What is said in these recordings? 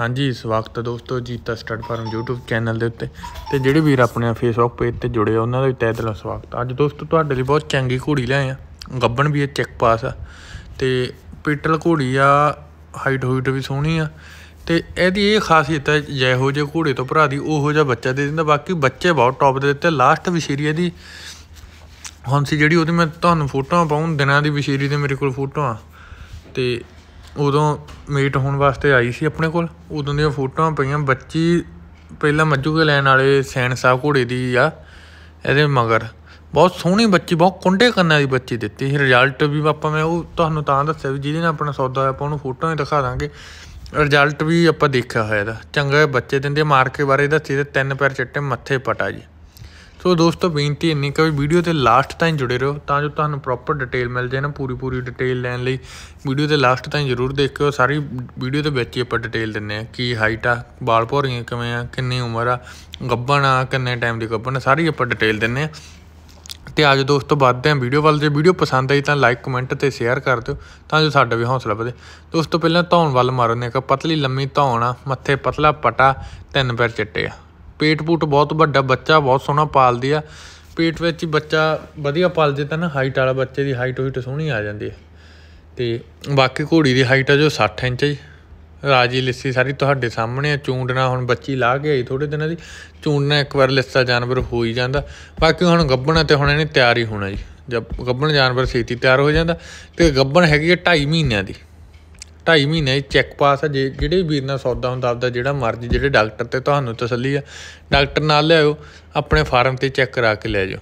ਹਾਂਜੀ ਇਸ ਵਕਤ ਦੋਸਤੋ Jeeta stud farm YouTube channel ਦੇ ਉੱਤੇ ਤੇ ਜਿਹੜੇ ਵੀਰ ਆਪਣੇ ਫੇਸਬੁੱਕ ਪੇਜ ਤੇ ਜੁੜੇ ਆ ਉਹਨਾਂ ਦਾ ਵੀ ਤਹਿ ਦਿਲੋਂ ਸਵਾਗਤ ਅੱਜ ਦੋਸਤੋ ਤੁਹਾਡੇ ਲਈ ਬਹੁਤ ਚੰਗੀ ਘੋੜੀ ਲੈ ਆ ਗੱਬਣ ਵੀ ਇਹ ਚੈੱਕ ਪਾਸ ਆ ਤੇ ਪੀਟਲ ਘੋੜੀ ਆ ਹਾਈਟ ਹੋਈਟ ਵੀ ਸੋਹਣੀ ਆ ਤੇ ਇਹਦੀ ਇਹ ਖਾਸੀਅਤ ਹੈ ਹੋ ਜੇ ਘੋੜੇ ਤੋਂ ਭਰਾ ਦੀ ਉਹੋ ਜਿਹਾ ਬੱਚਾ ਦੇ ਦਿੰਦਾ ਬਾਕੀ ਬੱਚੇ ਬਹੁਤ ਟੌਪ ਦੇ ਦਿੱਤੇ ਲਾਸਟ ਵਿਸ਼ੇਰੀ ਇਹਦੀ ਹੁਣ ਸੀ ਜਿਹੜੀ ਉਹਦੀ ਮੈਂ ਤੁਹਾਨੂੰ ਫੋਟੋਆਂ ਪਾਉਂ ਦਿਨਾਂ ਦੀ ਵਿਸ਼ੇਰੀ ਦੇ ਮੇਰੇ ਕੋਲ ਫੋਟੋਆਂ ਤੇ ਉਦੋਂ ਮੀਟ ਹੋਣ ਵਾਸਤੇ ਆਈ ਸੀ ਆਪਣੇ ਕੋਲ ਉਦੋਂ ਦੀਆਂ ਫੋਟੋਆਂ ਪਈਆਂ ਬੱਚੀ ਪਹਿਲਾਂ ਕੇ ਲੈਣ ਵਾਲੇ ਸੈਣ ਸਾਹਿਬ ਘੋੜੇ ਦੀ ਆ ਇਹਦੇ ਮਗਰ ਬਹੁਤ ਸੋਹਣੀ ਬੱਚੀ ਬਹੁਤ ਕੁੰਡੇ ਕੰਨਾਂ ਦੀ ਬੱਚੀ ਦਿੱਤੀ ਸੀ ਰਿਜ਼ਲਟ ਵੀ ਆਪਾਂ ਮੈਂ ਉਹ ਤੁਹਾਨੂੰ ਤਾਂ ਦੱਸਿਆ ਵੀ ਜਿਹਦੇ ਨਾਲ ਆਪਣਾ ਸੌਦਾ ਹੋਇਆ ਆਪਾਂ ਉਹਨੂੰ ਫੋਟੋਆਂ ਹੀ ਦਿਖਾ ਦਾਂਗੇ ਰਿਜ਼ਲਟ ਵੀ ਆਪਾਂ ਦੇਖਿਆ ਹੋਇਆ ਇਹਦਾ ਚੰਗਾ ਬੱਚੇ ਦਿੰਦੇ ਮਾਰ ਕੇ ਬਾਰੇ ਦੱਸੀ ਤੇ ਤਿੰਨ ਪੈਰ ਚਿੱਟੇ ਮੱਥੇ ਪਟਾ ਜੀ ਸੋ ਦੋਸਤੋ ਬੇਨਤੀ ਇੰਨੀ ਕਿ ਵੀਡੀਓ ਤੇ ਲਾਸਟ ਤਾਈਂ ਜੁੜੇ ਰਹੋ ਤਾਂ ਜੋ ਤੁਹਾਨੂੰ ਪ੍ਰੋਪਰ ਡਿਟੇਲ ਮਿਲ ਜਾਏ ਨਾ ਪੂਰੀ ਪੂਰੀ ਡਿਟੇਲ ਲੈਣ ਲਈ ਵੀਡੀਓ ਤੇ ਲਾਸਟ ਤਾਈਂ ਜ਼ਰੂਰ ਦੇਖਿਓ ਸਾਰੀ ਵੀਡੀਓ ਦੇ ਵਿੱਚ ਹੀ ਆਪਾਂ ਡਿਟੇਲ ਦਿੰਨੇ ਆ ਕੀ ਹਾਈਟ ਆ ਬਾਲ ਭੋਰੀਆਂ ਕਿਵੇਂ ਆ ਕਿੰਨੀ ਉਮਰ ਆ ਗੱਬਣ ਆ ਕਿੰਨੇ ਟਾਈਮ ਦੀ ਗੱਬਣ ਸਾਰੀ ਆਪਾਂ ਡਿਟੇਲ ਦਿੰਨੇ ਆ ਤੇ ਅੱਜ ਦੋਸਤੋ ਵੱਧਦੇ ਆ ਵੀਡੀਓ ਵੱਲ ਜੇ ਵੀਡੀਓ ਪਸੰਦ ਆਈ ਤਾਂ ਲਾਈਕ ਕਮੈਂਟ ਤੇ ਸ਼ੇਅਰ ਕਰ ਦਿਓ ਤਾਂ ਜੋ ਸਾਡਾ ਵੀ ਹੌਸਲਾ ਵਧੇ ਦੋਸਤੋ ਪਹਿਲਾਂ ਧੌਣ ਵੱਲ ਮਾਰਨੇ ਆ ਪਤਲੀ ਲੰਮੀ ਧੌਣ ਆ ਮੱਥੇ ਪਤਲਾ ਪਟਾ ਤਿੰਨ ਪੈਰ ਚਿੱਟੇ ਆ ਪੇਟ ਪੂਟ ਬਹੁਤ ਵੱਡਾ ਬੱਚਾ ਬਹੁਤ ਸੋਹਣਾ ਪਾਲਦੀ ਆ ਪੇਟ ਵਿੱਚ ਹੀ ਬੱਚਾ ਵਧੀਆ ਪਲ ਜੇ ਤਾਂ ਨਾ ਹਾਈਟ ਵਾਲਾ ਬੱਚੇ ਦੀ ਹਾਈਟ ਹੋਈਟ ਸੋਹਣੀ ਆ ਜਾਂਦੀ ਹੈ ਤੇ ਬਾਕੀ ਘੋੜੀ ਦੀ ਹਾਈਟ ਆ ਜੋ 60 ਇੰਚ ਹੈ ਰਾਜੀ ਲਿੱਸੀ ਸਾਰੀ ਤੁਹਾਡੇ ਸਾਹਮਣੇ ਆ ਚੂੰਡਣਾ ਹੁਣ ਬੱਚੀ ਲਾ ਕੇ ਆਈ ਥੋੜੇ ਦਿਨਾਂ ਦੀ ਚੂੰਡਣਾ ਇੱਕ ਵਾਰ ਲਿੱਸਾ ਜਾਨਵਰ ਹੋ ਹੀ ਜਾਂਦਾ ਬਾਕੀ ਹੁਣ ਗੱਬਣਾ ਤੇ ਹੁਣ ਇਹਨੇ ਤਿਆਰ ਹੀ ਹੋਣਾ ਜੀ ਜਦ ਗੱਬਣ ਜਾਨਵਰ ਸੇਤੀ ਤਿਆਰ ਹੋ ਜਾਂਦਾ ਤੇ ਗੱਬਣ ਹੈਗੀ 2.5 ਮਹੀਨਿਆਂ ਦੀ 2.5 ਮਹੀਨੇ ਚੈੱਕ ਪਾਸ ਜੇ ਜਿਹੜੇ ਵੀਰ ਨਾਲ ਸੌਦਾ ਹੁੰਦਾ ਆਪਦਾ ਜਿਹੜਾ ਮਰਜ਼ੀ ਜਿਹੜੇ ਡਾਕਟਰ ਤੇ ਤੁਹਾਨੂੰ ਤਸੱਲੀ ਆ ਡਾਕਟਰ ਨਾਲ ਲਿਆਓ ਆਪਣੇ ਫਾਰਮ ਤੇ ਚੈੱਕ ਕਰਾ ਕੇ ਲੈ ਜਾਓ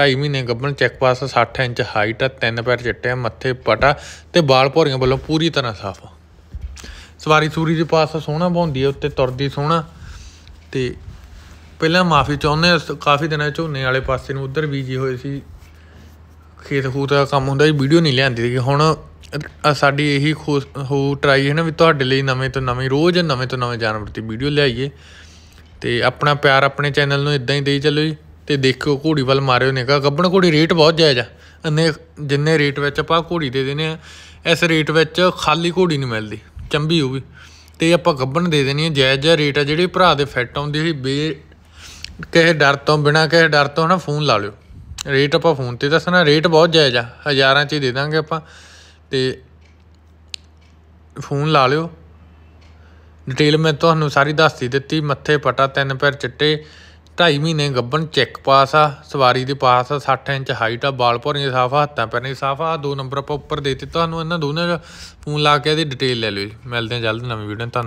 2.5 ਮਹੀਨੇ ਗੱਭਣ ਚੈੱਕ ਪਾਸ 60 ਇੰਚ ਹਾਈਟ ਆ ਤਿੰਨ ਪੈਰ ਚਿੱਟੇ ਮੱਥੇ ਪਟਾ ਤੇ ਬਾਲ ਭੋਰੀਆਂ ਵੱਲੋਂ ਪੂਰੀ ਤਰ੍ਹਾਂ ਸਾਫ਼ ਸਵਾਰੀ ਸੂਰੀ ਦੇ ਪਾਸ ਸੋਹਣਾ ਬਹੁੰਦੀ ਹੈ ਉੱਤੇ ਤੁਰਦੀ ਸੋਹਣਾ ਤੇ ਪਹਿਲਾਂ ਮਾਫੀ ਚਾਹੁੰਦੇ ਆ ਕਾਫੀ ਦਿਨਾਂ ਝੋਨੇ ਵਾਲੇ ਪਾਸੇ ਨੂੰ ਉਧਰ ਬੀਜੀ ਹੋਏ ਸੀ ਖੇਤ ਖੂਤ ਦਾ ਕੰਮ ਹੁੰਦਾ ਜੀ ਵੀਡੀਓ ਨਹੀਂ ਲਿਆਂਦੀ ਕਿ ਹੁਣ ਸਾਡੀ ਇਹੀ ਹੋ ਟਰਾਈ ਹੈ ਨਾ ਵੀ ਤੁਹਾਡੇ ਲਈ ਨਵੇਂ ਤੋਂ ਨਵੇਂ ਰੋਜ਼ ਨਵੇਂ ਤੋਂ ਨਵੇਂ ਜਾਨਵਰ ਦੀ ਵੀਡੀਓ ਲਿਆਈਏ ਤੇ ਆਪਣਾ ਪਿਆਰ ਆਪਣੇ ਚੈਨਲ ਨੂੰ ਇਦਾਂ ਹੀ ਦੇਈ ਚੱਲੋ ਜੀ ਤੇ ਦੇਖੋ ਘੋੜੀ ਵੱਲ ਮਾਰਿਓ ਨੇਗਾ ਗੱਬਣ ਘੋੜੀ ਰੇਟ ਬਹੁਤ ਜਾਇਜ਼ ਆ ਅੰਨੇ ਜਿੰਨੇ ਰੇਟ ਵਿੱਚ ਆਪਾਂ ਘੋੜੀ ਦੇ ਦੇਨੇ ਆ ਇਸ ਰੇਟ ਵਿੱਚ ਖਾਲੀ ਘੋੜੀ ਨਹੀਂ ਮਿਲਦੀ ਚੰਬੀ ਵੀ ਤੇ ਆਪਾਂ ਗੱਬਣ ਦੇ ਦੇਣੀ ਹੈ ਜਾਇਜ਼ ਜਾਇਜ਼ ਰੇਟ ਆ ਜਿਹੜੇ ਭਰਾ ਦੇ ਫਿੱਟ ਆਉਂਦੀ ਸੀ ਬੇ ਕਿਸੇ ਡਰ ਤੋਂ ਬਿਨਾ ਕਿਸੇ ਡਰ ਤੋਂ ਨਾ ਫੋਨ ਲਾ ਲਿਓ ਰੇਟ ਆਪਾਂ ਫੋਨ ਤੇ ਦੱਸਣਾ ਰੇਟ ਬਹੁਤ ਜਾਇਜ਼ ਆ ਹਜ਼ਾਰਾਂ 'ਚ ਹੀ ਦੇ ਦਾਂਗੇ ਆਪਾਂ ਤੇ ਫੋਨ ਲਾ ਲਿਓ ਡਿਟੇਲ ਮੈਂ ਤੁਹਾਨੂੰ ਸਾਰੀ ਦੱਸਤੀ ਦਿੱਤੀ ਮੱਥੇ ਪਟਾ ਤਿੰਨ ਪੈਰ ਚਿੱਟੇ 2.5 ਮਹੀਨੇ ਗੱਬਨ ਚੈੱਕ ਪਾਸ ਆ ਸਵਾਰੀ ਦੇ ਪਾਸ ਆ 60 ਇੰਚ ਹਾਈਟ ਆ ਬਾਲ ਭੋਰੀ ਸਾਫ ਹੱਥਾਂ ਪੈਰ ਸਾਫ ਆ ਦੋ ਨੰਬਰ ਆਪਾਂ ਉੱਪਰ ਦੇ ਦਿੱਤੇ ਤੁਹਾਨੂੰ ਇਹਨਾਂ ਦੋਨਾਂ ਦਾ ਫੋਨ ਲਾ ਕੇ ਇਹਦੀ ਡਿਟੇਲ ਲੈ ਲਿਓ ਮਿਲਦੇ ਆ ਜਲਦ ਨਵੀਂ ਵੀਡੀਓ ਤੇ